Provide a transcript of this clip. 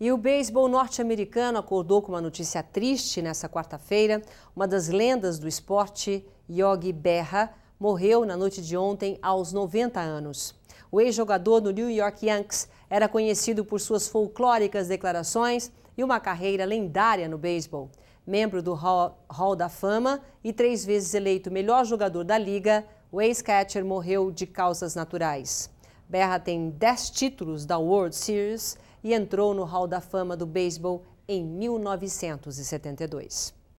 E o beisebol norte-americano acordou com uma notícia triste nessa quarta-feira. Uma das lendas do esporte, Yogi Berra, morreu na noite de ontem aos 90 anos. O ex-jogador do New York Yankees era conhecido por suas folclóricas declarações e uma carreira lendária no beisebol. Membro do Hall, Hall da Fama e três vezes eleito melhor jogador da liga, o ex-catcher morreu de causas naturais. Berra tem 10 títulos da World Series e entrou no Hall da Fama do Beisebol em 1972.